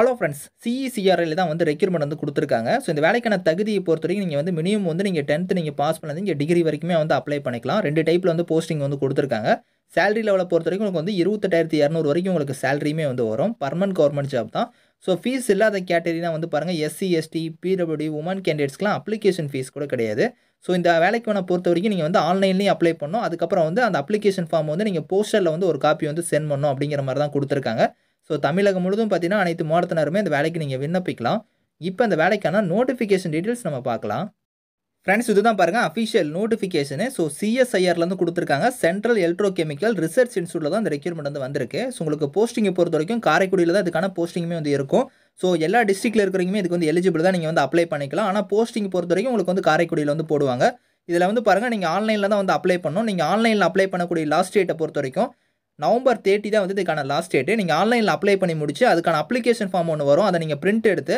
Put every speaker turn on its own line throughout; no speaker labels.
hello friends சிஇசிஆர்எல் தான் வந்து requirement வந்து கொடுத்துருக்காங்க ஸோ இந்த வேலைக்கான தகுதியை பொறுத்த வரைக்கும் நீங்கள் வந்து மினிமம் வந்து நீங்கள் டென்த்து நீங்கள் பாஸ் பண்ணது இங்கே டிகிரி வரைக்குமே வந்து அப்ளை பண்ணிக்கலாம் ரெண்டு டைப்பில் வந்து போஸ்டிங் வந்து கொடுத்துருக்காங்க சேலரி லெவலை பொறுத்த வரைக்கும் உங்களுக்கு வந்து இருபத்தெட்டாயிரத்தி இரநூறு வரைக்கும் உங்களுக்கு சேலரியுமே வந்து வரும் பர்மனன்ட் கவர்மெண்ட் ஜாப் தான் ஸோ ஃபீஸ் இல்லாத கேட்டகரினா வந்து பாருங்கள் எஸ்சி எஸ்டி பிடபிள்யூடி உமன் கேண்டிடேட்ஸ்க்குலாம் அப்ளிகேஷன் ஃபீஸ் கூட கிடையாது ஸோ இந்த வேலைக்கு பொறுத்த வரைக்கும் நீங்கள் வந்து ஆன்லைன்லேயும் அப்ளை பண்ணணும் அதுக்கப்புறம் வந்து அந்த அப்ளிகேஷன் ஃபார்ம் வந்து நீங்கள் போஸ்டரில் வந்து ஒரு காப்பி வந்து சென்ட் பண்ணணும் அப்படிங்கிற மாதிரி தான் கொடுத்துருக்காங்க ஸோ தமிழகம் முழுதும் பார்த்தீங்கன்னா அனைத்து மாவட்டத்தினருமே இந்த வேலைக்கு நீங்கள் விண்ணப்பிக்கலாம் இப்போ அந்த வேலைக்கான நோட்டிஃபிகேஷன் டீட்டெயில்ஸ் நம்ம பார்க்கலாம் ஃப்ரெண்ட்ஸ் இதுதான் பாருங்கள் அஃபிஷியல் நோட்டிஃபிகேஷனு ஸோ சிஎஸ்ஐஆர்லேருந்து கொடுத்துருக்காங்க சென்ட்ரல் எலக்ட்ரோகெமிக்கல் ரிசர்ச் இன்ஸ்டியூட்டில் தான் இந்த ரெக்யூர்மெண்ட் வந்து வந்திருக்கு ஸோ உங்களுக்கு போஸ்டிங்கை பொறுத்த வரைக்கும் காரைக்குடியில் தான் இதுக்கான போஸ்டிங்குமே வந்து இருக்கும் ஸோ எல்லா டிஸ்ட்ரிக்டில் இருக்கிறவங்க இதுக்கு வந்து எலிஜிபிள் தான் நீங்கள் வந்து அப்ளை பண்ணிக்கலாம் ஆனால் போஸ்டிங் பொறுத்த வரைக்கும் உங்களுக்கு வந்து காரைக்குடியில் வந்து போடுவாங்க இதில் வந்து பாருங்கள் நீங்கள் ஆன்லைனில் தான் வந்து அப்ளை பண்ணணும் நீங்கள் ஆன்லைனில் அப்ளை பண்ணக்கூடிய லாஸ்ட் டேட்டை பொறுத்த வரைக்கும் நவம்பர் தேர்ட்டி தான் வந்து இதுக்கான லாஸ்ட் டேட்டு நீங்கள் ஆன்லைனில் அப்ளை பண்ணி முடிச்சு அதுக்கான அப்ளிகேஷன் ஃபார்ம் ஒன்று வரும் அதை நீங்கள் பிரிண்ட் எடுத்து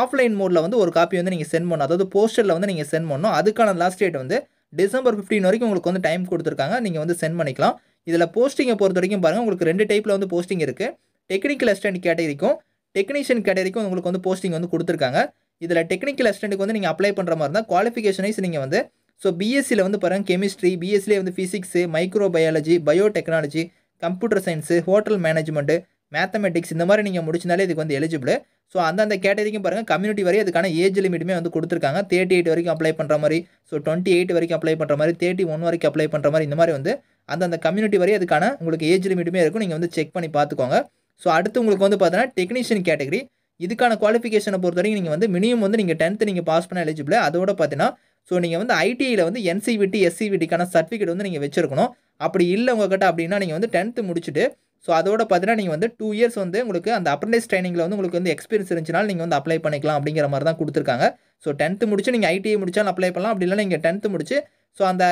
ஆஃப்லைன் மோடில் வந்து ஒரு காப்பி வந்து நீங்கள் சென்ட் பண்ணணும் அதாவது போஸ்டரில் வந்து நீங்கள் சென்ட் பண்ணணும் அதுக்கான லாஸ்ட் டேட் வந்து டிசம்பர் ஃபிஃப்டின் வரைக்கும் உங்களுக்கு வந்து டைம் கொடுத்துருக்காங்க நீங்கள் வந்து சென்ட் பண்ணிக்கலாம் இதில் போஸ்டிங்கை பொறுத்த வரைக்கும் பாருங்கள் உங்களுக்கு ரெண்டு டைப்பில் வந்து போஸ்டிங் இருக்குது டெக்னிக்கல் அஸ்டன்ட் கேட்டகரிக்கும் டெக்னீஷியன் கேட்டகரிக்கும் உங்களுக்கு வந்து போஸ்டிங் வந்து கொடுத்துருக்காங்க இதில் டெக்னிக்கல் அசிஸ்டண்ட்டுக்கு வந்து நீங்கள் அப்ளை பண்ணுற மாதிரி இருந்தால் குவாலிஃபிகேஷனைஸ் நீங்கள் வந்து ஸோ பிஎஸ்சியில் வந்து பாருங்கள் கெமிஸ்ட்ரி பிஎஸ்சிலே வந்து physics micro biology biotechnology computer science hotel management mathematics இந்த மாதிரி நீங்கள் முடிச்சினாலே இதுக்கு வந்து எலிஜிபிள் ஸோ அந்தந்த கேட்டகரிக்கும் பாருங்கள் கம்யூனிட்டி வரையும் அதுக்கான ஏஜ் லிமிட்டுமே வந்து கொடுத்துருக்காங்க தேர்ட்டி எயிட் வரைக்கும் அப்ளை பண்ணுற மாதிரி ஸோ டுவெண்ட்டி எயிட் வரைக்கும் அப்ளை பண்ணுற மாதிரி தேர்ட்டி ஒன் வரைக்கும் அப்ளை பண்ணுற மாதிரி இந்த மாதிரி வந்து அந்தந்த கம்யூனிட்டி வரையும் அதுக்கான உங்களுக்கு ஏஜ் லிமிட்டுமே இருக்கும் நீங்கள் வந்து செக் பண்ணி பார்த்துக்கோங்க ஸோ அடுத்து உங்களுக்கு வந்து பார்த்தீங்கன்னா டெக்னீஷியன் கேட்டகரி இதுக்கான குவாலிஃபிகேஷனை பொறுத்த வரைக்கும் நீங்கள் வந்து மினிமம் வந்து நீங்கள் டென்த்து நீங்கள் பாஸ் பண்ண எலிஜிபிள் அதோட பார்த்தீங்கன்னா ஸோ நீங்கள் வந்து ஐடிஐயில் வந்து என்சிவிடி எஸ்சிவிடிக்கான சர்டிஃபிகேட் வந்து நீங்கள் வச்சுருக்கணும் அப்படி இல்லை உங்ககிட்ட அப்படின்னா நீங்கள் வந்து டென்த்து முடிச்சுட்டு ஸோ அதோட பார்த்தீங்கன்னா நீங்கள் வந்து டூ இயர்ஸ் வந்து உங்களுக்கு அந்த அப்ரண்டைஸ் ட்ரைனிங்கில் வந்து உங்களுக்கு வந்து எக்ஸ்பீரியன்ஸ் இருந்துச்சுனாலும் நீங்கள் வந்து அப்ளை பண்ணிக்கலாம் அப்படிங்கிற மாதிரி தான் கொடுத்துருக்காங்க ஸோ டென்த்து முடிச்சு நீங்கள் ஐடிஐ முடிச்சாலும் அப்ளை பண்ணலாம் அப்படி இல்லை நீங்கள் டென்த்து முடிச்சு ஸோ அந்த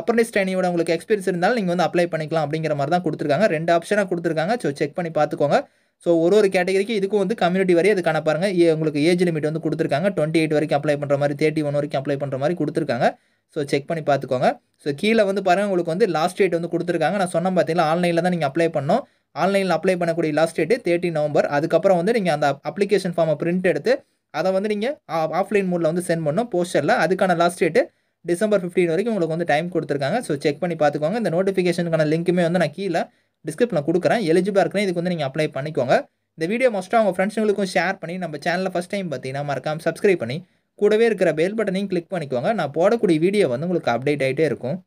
அப்ரண்டைஸ் ட்ரைனிங்கோட உங்களுக்கு எக்ஸ்பீரியன்ஸ் இருந்தாலும் நீங்கள் வந்து அப்ளை பண்ணிக்கலாம் அப்படிங்கிற மாதிரி தான் கொடுத்துருக்காங்க ரெண்டு ஆப்ஷனாக கொடுத்துருக்காங்க ஸோ செக் பண்ணி பார்த்துக்கோங்க ஸோ ஒரு ஒரு கேட்டகரிக்கு இதுக்கும் வந்து கம்யூனிட்டி வரையும் அதுக்கான பாருங்கள் உங்களுக்கு ஏஜ் லிமிட் வந்து கொடுத்துருக்காங்க டுவெண்ட்டி எயிட் வரைக்கும் அப்ளை பண்ணுற மாதிரி தேர்ட்டி ஒன் வரைக்கும் அப்ளை பண்ணுற மாதிரி கொடுத்துருக்காங்க ஸோ செக் பண்ணி பார்த்துக்கோங்க ஸோ கீழே வந்து பாருங்கள் உங்களுக்கு வந்து லாஸ்ட் டேட் வந்து கொடுத்துருக்காங்க நான் சொன்ன பார்த்தீங்கன்னா ஆன்லைனில் தான் நீங்கள் அப்ளை பண்ணோம் ஆன்லைனில் அப்ளை பண்ணக்கூடிய லாஸ்ட் டேட்டு தேர்ட்டி நவம்பர் அதுக்கப்புறம் வந்து நீங்கள் அந்த அப்ளிகேஷன் ஃபார்மை பிரிண்ட் எடுத்து அதை வந்து நீங்கள் ஆஃப்லைன் மூடில் வந்து சென்ட் பண்ணணும் போஸ்டரில் அதுக்கான லாஸ்ட் டேட்டு டிசம்பர் ஃபிஃப்டீன் வரைக்கும் உங்களுக்கு வந்து டைம் கொடுத்துருக்காங்க ஸோ செக் பண்ணி பார்த்துக்கோங்க இந்த நோட்டிஃபிகேஷனுக்கான லிங்க்குமே வந்து நான் கீழே டிஸ்கிரிப்ஷனில் கொடுக்குறேன் எலிஜிபிளாக இருக்குன்னா இதுக்கு வந்து நீங்கள் அப்ளை பண்ணிக்கோங்க இந்த வீடியோ மோஸ்ட்டாக அவங்க ஃப்ரெண்ட்ஸுங்களுக்கும் ஷேர் பண்ணி நம்ம சேனலில் ஃபஸ்ட் டைம் பார்த்தீங்கன்னா மறக்காமல் சப்ஸ்கிரைப் பண்ணி கூடவே இருக்கிற பெல் பட்டனையும் கிளிக் பண்ணிக்கோங்க நான் போடக்கூடிய வீடியோ வந்து உங்களுக்கு அப்டேட் ஆகிட்டே இருக்கும்